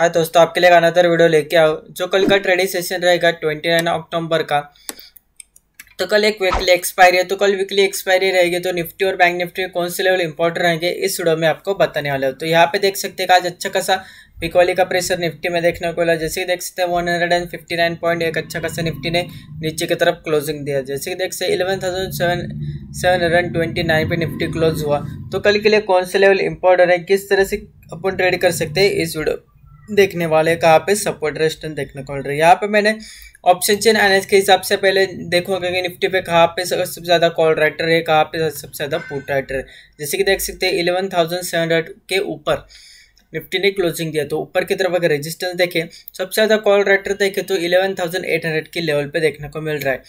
हाँ दोस्तों आपके लिए अनदर वीडियो लेके आओ जो कल का ट्रेडिंग सेशन रहेगा ट्वेंटी नाइन अक्टूबर का तो कल एक वीकली एक्सपायरी है तो कल वीकली एक्सपायरी रहेगी तो निफ्टी और बैंक निफ्टी में कौन से लेवल इंपॉर्टेंट रहेंगे इस वीडियो में आपको बताने वाले हो तो यहाँ पे देख सकते हैं आज अच्छा खासा पिकवाली का प्रेशर निफ्टी में देखने को मिला जैसे कि देख सकते हैं one hundred and fifty nine point एक अच्छा खासा निफ्टी ने नीचे की तरफ क्लोजिंग दिया जैसे कि देख सकते eleven thousand seven hundred and twenty nine पे निफ्टी क्लोज हुआ तो कल के लिए कौन से लेवल इंपॉर्टेंट है किस तरह से अपन ट्रेड कर सकते हैं इस वीडियो देखने वाले कहाँ पे सपोर्ट रेस्टेंट देखने को मिल रही है यहाँ पे मैंने ऑप्शन चेन एनएस के हिसाब से पहले देखोगे कि निफ्टी पे कहाँ पे सबसे ज़्यादा कॉल राइटर है कहाँ पे सबसे ज़्यादा पुट राइटर है जैसे कि देख सकते हैं इलेवन थाउजेंड सेवन हंड्रेड के ऊपर निफ्टी ने क्लोजिंग दिया तो ऊपर की तरफ अगर रेजिस्टेंस देखें सबसे ज़्यादा कॉल राइटर देखें तो इलेवन थाउजेंड एट हंड्रेड के लेवल पर देखने को मिल रहा है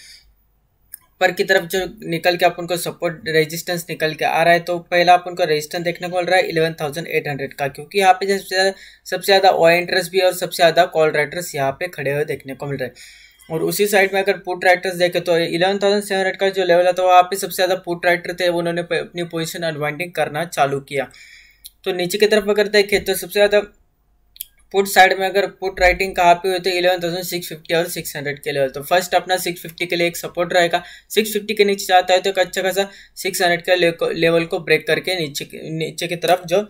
पर की तरफ जो निकल के अपन को सपोर्ट रेजिस्टेंस निकल के आ रहा है तो पहला अपन को रेजिस्टेंस देखने को मिल रहा है इलेवन थाउजेंड एट हंड्रेड का क्योंकि यहाँ पे सबसे ज़्यादा सबसे ज़्यादा ओ इंटरेस्ट भी और सबसे ज़्यादा कॉल राइटर्स यहाँ पे खड़े हुए देखने को मिल रहे हैं और उसी साइड में अगर पुट राइटर्स देखें तो इलेवन थाउजेंड सेवन हंड्रेड का जो लेवल है तो वहाँ पे सबसे ज़्यादा पुट राइटर थे उन्होंने अपनी पोजिशन अनवाइंडिंग करना चालू किया तो नीचे की तरफ अगर देखें तो सबसे ज़्यादा पुट साइड में अगर पुट राइटिंग कहाँ पे हुई तो इलेवन थाउजेंड सिक्स फिफ्टी और सिक्स हंड्रेड के लेवल तो फर्स्ट अपना सिक्स फिफ्टी के लिए एक सपोर्ट रहेगा सिक्स फिफ्टी के नीचे जाता है तो एक अच्छा खासा सिक्स हंड्रेड के लेवल को ब्रेक करके नीचे नीचे की तरफ जो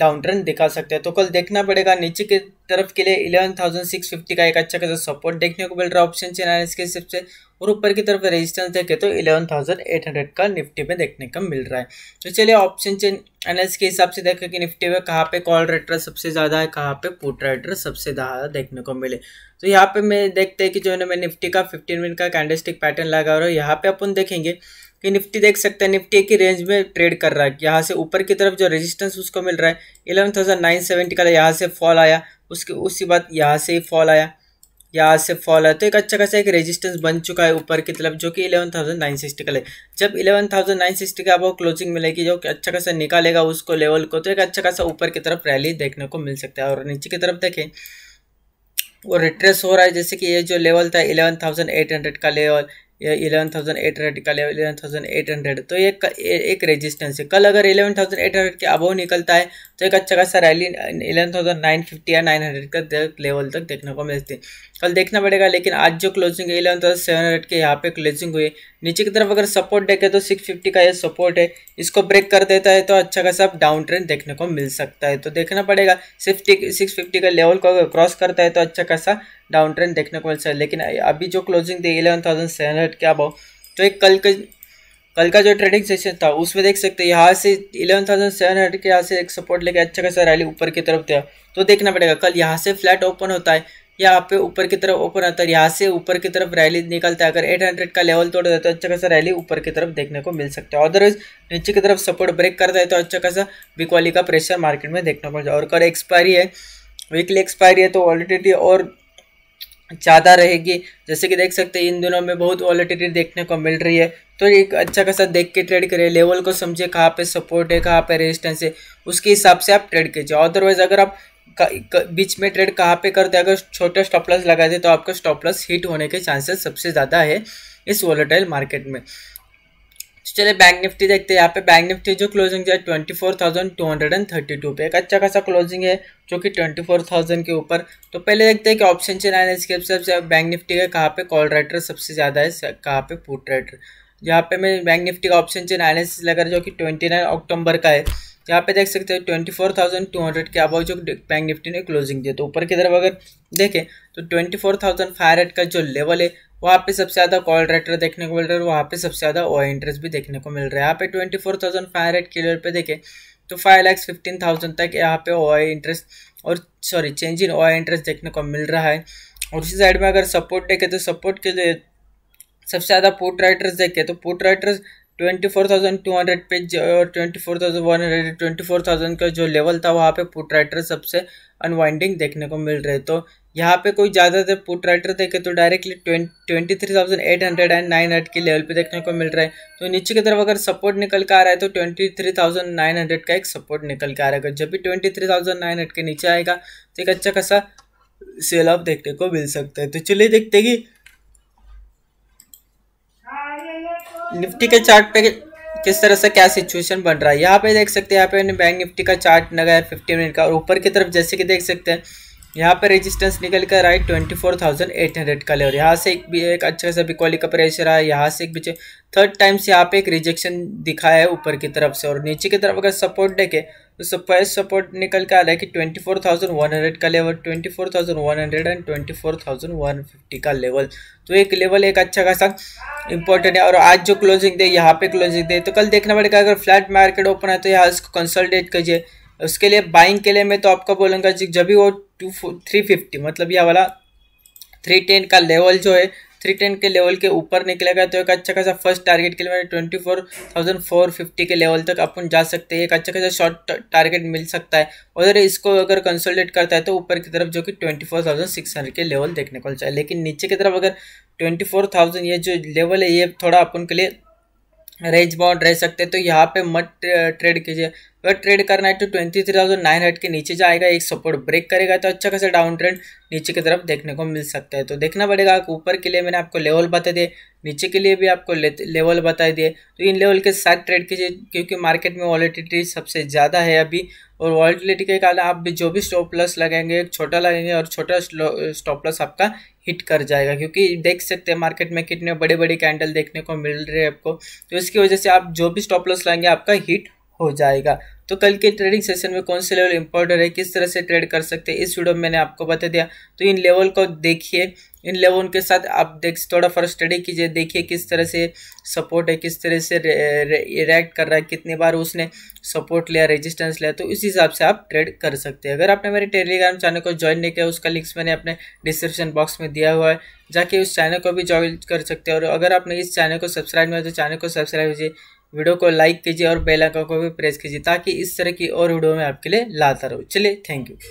डाउन ट्रेंड दिखा सकते हैं तो कल देखना पड़ेगा नीचे की तरफ के लिए इलेवन थाउजेंड सिक्स फिफ्टी का एक अच्छा खासा सपोर्ट देखने को मिल रहा है ऑप्शन चेन आर के हिसाब से और ऊपर की तरफ रेजिस्टेंस देखे तो इलेवन थाउजेंड एट हंड्रेड का निफ्टी में देखने का मिल रहा है तो चलिए ऑप्शन चेन एनएस के हिसाब से देखें कि निफ्टी में कहाँ पे कॉल रेटर सबसे ज़्यादा है कहाँ पे पुट रेटर सबसे ज़्यादा देखने को मिले तो यहाँ पे मैं देखते हैं कि जो है ना मैं निफ्टी का फिफ्टीन मिनट का कैंडल स्टिक पैटर्न लगा रहा हूँ यहाँ पे अपन देखेंगे कि निफ्टी देख सकते हैं निफ्टी की रेंज में ट्रेड कर रहा है यहाँ से ऊपर की तरफ जो रेजिस्टेंस उसको मिल रहा है इलेवन थाउजेंड नाइन सेवेंटी का यहाँ से फॉल आया उसके उसके बाद यहाँ से ही फॉल आया यहाँ से फॉल आया तो एक अच्छा खासा एक रेजिस्टेंस बन चुका है ऊपर की तरफ जो कि इलेवन थाउजेंड नाइन सिक्सटी का ले जब इलेवन थाउजेंड नाइन सिक्सटी का आपको क्लोजिंग मिलेगी जो कि अच्छा खासा निकालेगा उसको लेवल को तो एक अच्छा खासा ऊपर की तरफ रैली देखने को मिल सकता है और नीचे की तरफ देखें वो रिट्रेस हो रहा है जैसे कि ये जो लेवल था हंड्रेड का level eleven thousand eight hundred का level eleven thousand eight hundred तो ये एक रेजिस्टेंस है कल अगर इलेवन थाउजेंड एट हंड्रेड के अबव निकलता है तो एक अच्छा खासा rally eleven thousand nine fifty या नाइन हंड्रेड तक लेवल तक देखने को मिलती है कल देखना पड़ेगा लेकिन आज जो क्लोजिंग है इलेवन थाउजेंड सेवन हंड्रेड के यहाँ पे क्लोजिंग हुई नीचे की तरफ अगर सपोर्ट देखे तो 650 का ये सपोर्ट है इसको ब्रेक कर देता है तो अच्छा खासा डाउन ट्रेंड देखने को मिल सकता है तो देखना पड़ेगा सिफ्टी सिक्स फिफ्टी का लेवल को अगर क्रॉस करता है तो अच्छा खासा डाउन ट्रेंड देखने को मिल सकता है लेकिन अभी जो क्लोजिंग थी इलेवन थाउजेंड सेवन हंड्रेड क्या भाव तो एक कल का कल का जो ट्रेडिंग सेशन था उसमें देख सकते हैं यहाँ से इलेवन थाउजेंड सेवन हंड्रेड के यहाँ से एक सपोर्ट लेके अच्छा खासा रैली ऊपर की तरफ दिया तो देखना पड़ेगा कल यहाँ से फ्लैट ओपन होता है यहाँ पे ऊपर की तरफ ओपन आता है यहाँ से ऊपर की तरफ रैली निकलता है अगर 800 का लेवल तोड़ देता है तो अच्छा खासा रैली ऊपर की तरफ देखने को मिल सकता है अदरवाइज नीचे की तरफ सपोर्ट ब्रेक कर है तो अच्छा खासा बिकवाली का प्रेशर मार्केट में देखने को मिलता और कल एक्सपायरी है वीकली एक्सपायरी है तो वॉलिटिटी और ज़्यादा रहेगी जैसे कि देख सकते हैं इन दिनों में बहुत वॉलिटिटी देखने को मिल रही है तो एक अच्छा खासा देख के ट्रेड करिए लेवल को समझिए कहाँ पे सपोर्ट है कहाँ पे रेजिस्टेंस है उसके हिसाब से आप ट्रेड कीजिए अदरवाइज अगर आप बीच में ट्रेड कहाँ पे करते अगर छोटा स्टॉप लॉस लगाते तो आपका स्टॉप लॉस हिट होने के चांसेस सबसे ज़्यादा है इस वॉलेटाइल मार्केट में चले बैंक निफ्टी देखते हैं यहाँ पे बैंक निफ्टी जो क्लोजिंग है twenty four thousand two hundred and thirty two पे एक अच्छा खासा क्लोजिंग है जो कि ट्वेंटी फोर थाउजेंड के ऊपर तो पहले देखते हैं कि ऑप्शन चेन आने इसके हिसाब से बैंक निफ्टी का कहाँ पे कॉल राइटर सबसे ज़्यादा है कहाँ पे पुट राइटर यहाँ पे मैं बैंक निफ्टी का ऑप्शन चेन एनालिसिस लगा रहा जो कि ट्वेंटी नाइन अक्टूबर का है यहाँ पे देख सकते हैं twenty four thousand two hundred के अबाव जो बैंक निफ्टी ने क्लोजिंग दिया तो ऊपर की तरफ अगर देखें तो twenty four thousand five hundred का जो लेवल है वहाँ पे सबसे ज़्यादा कॉल रेटर देखने को मिल रहा है वहाँ पे सबसे ज़्यादा ओ इंटरेस्ट भी देखने को मिल रहा है यहाँ पे twenty four thousand five hundred के लेवल पे देखें तो फाइव लैक्स फिफ्टीन थाउजेंड तक यहाँ पे ओ इंटरेस्ट और sorry change in O interest देखने को मिल रहा है और उसी साइड में अगर सपोर्ट देखें तो सपोर्ट के लिए सबसे ज़्यादा पोर्ट राइटर्स देखें तो put writers twenty four thousand two hundred पेज और twenty four thousand one hundred twenty four thousand का जो लेवल था वहाँ पे पुट राइटर सबसे अनवाइंडिंग देखने को मिल रहे तो यहाँ पे कोई ज़्यादातर पुट राइटर देखे तो directly twenty three thousand eight hundred and nine hundred के लेवल पे देखने को मिल रहा है तो नीचे की तरफ अगर सपोर्ट निकल के आ रहा है तो twenty three thousand nine hundred का एक सपोर्ट निकल के आ रहा है जब भी ट्वेंटी थ्री थाउजेंड नाइन के नीचे आएगा तो एक अच्छा खासा सेल ऑफ देखने को मिल सकता है तो चलिए देखते कि निफ्टी के चार्ट पे किस तरह से क्या सिचुएशन बन रहा है यहाँ पे देख सकते हैं यहाँ पे बैंक निफ्टी का चार्ट लगा है फिफ्टी मिनट का और ऊपर की तरफ जैसे कि देख सकते हैं यहाँ पे रेजिस्टेंस निकल कर आई twenty four thousand eight hundred का लेवल यहाँ से एक भी एक अच्छा सा बिकॉली का प्रेशर आया यहाँ से एक बीच थर्ड टाइम से यहाँ पे एक रिजेक्शन दिखाया है ऊपर की तरफ से और नीचे की तरफ अगर सपोर्ट देखे दोस्तों फर्स्ट सपोर्ट निकल के आ रहा है कि twenty four thousand one hundred का level twenty four thousand one hundred and twenty four thousand one fifty का लेवल तो एक लेवल एक अच्छा खासा इंपॉर्टेंट है और आज जो क्लोजिंग दे यहाँ पे क्लोजिंग दे तो कल देखना पड़ेगा अगर फ्लैट मार्केट ओपन है तो यहाँ इसको कंसल्टेट कीजिए उसके लिए बाइंग के लिए मैं तो आपका बोलूँगा जब भी वो टू थ्री फिफ्टी मतलब यह वाला थ्री टेन का लेवल जो है थ्री टेन के लेवल के ऊपर निकलेगा तो एक अच्छा खासा फर्स्ट टारगेट के लिए twenty four thousand four fifty के लेवल तक अपन जा सकते हैं एक अच्छा खासा शॉर्ट टारगेट मिल सकता है और इसको अगर कंसोलिडेट करता है तो ऊपर की तरफ जो कि twenty four thousand six hundred के लेवल देखने को चाहिए लेकिन नीचे की तरफ अगर ट्वेंटी फोर थाउजेंड ये जो लेवल है ये थोड़ा अपन के लिए रेंज बाउंड रह सकते हैं तो यहाँ पे मत ट्रेड कीजिए अगर ट्रेड करना है तो twenty three thousand nine hundred के नीचे जाएगा एक सपोर्ट ब्रेक करेगा तो अच्छा खासा डाउन ट्रेंड नीचे की तरफ देखने को मिल सकता है तो देखना पड़ेगा ऊपर के लिए मैंने आपको लेवल बता दिए नीचे के लिए भी आपको लेवल बता दिए तो इन लेवल के साथ ट्रेड कीजिए क्योंकि मार्केट में वॉलिटिलिटी सबसे ज़्यादा है अभी और वॉलिटिलिटी के कारण आप भी जो भी स्टॉप लॉस लगाएंगे छोटा लगेंगे और छोटा स्टॉप लॉस आपका हिट कर जाएगा क्योंकि देख सकते हैं मार्केट में कितने बड़े बड़े कैंडल देखने को मिल रहे हैं आपको तो इसकी वजह से आप जो भी स्टॉप लॉस लाएंगे आपका हिट हो जाएगा तो कल के ट्रेडिंग सेशन में कौन से लेवल इंपॉर्टेंट है किस तरह से ट्रेड कर सकते हैं इस वीडियो में मैंने आपको बता दिया तो इन लेवल को देखिए इन लेवल के साथ आप देख थोड़ा फर्स्ट स्टडी कीजिए देखिए किस तरह से सपोर्ट है किस तरह से रिएक्ट कर रहा है कितनी बार उसने सपोर्ट लिया रेजिस्टेंस लिया तो उस हिसाब से आप ट्रेड कर सकते हैं अगर आपने मेरे टेलीग्राम चैनल को ज्वाइन नहीं किया उसका लिंक्स मैंने अपने डिस्क्रिप्शन बॉक्स में दिया हुआ है जाके उस चैनल को भी ज्वाइन कर सकते हैं और अगर आपने इस चैनल को सब्सक्राइब नहीं तो चैनल को सब्सक्राइब कीजिए वीडियो को लाइक कीजिए और बेल आइकन को भी प्रेस कीजिए ताकि इस तरह की और वीडियो में आपके लिए लाता रहूँ चलिए थैंक यू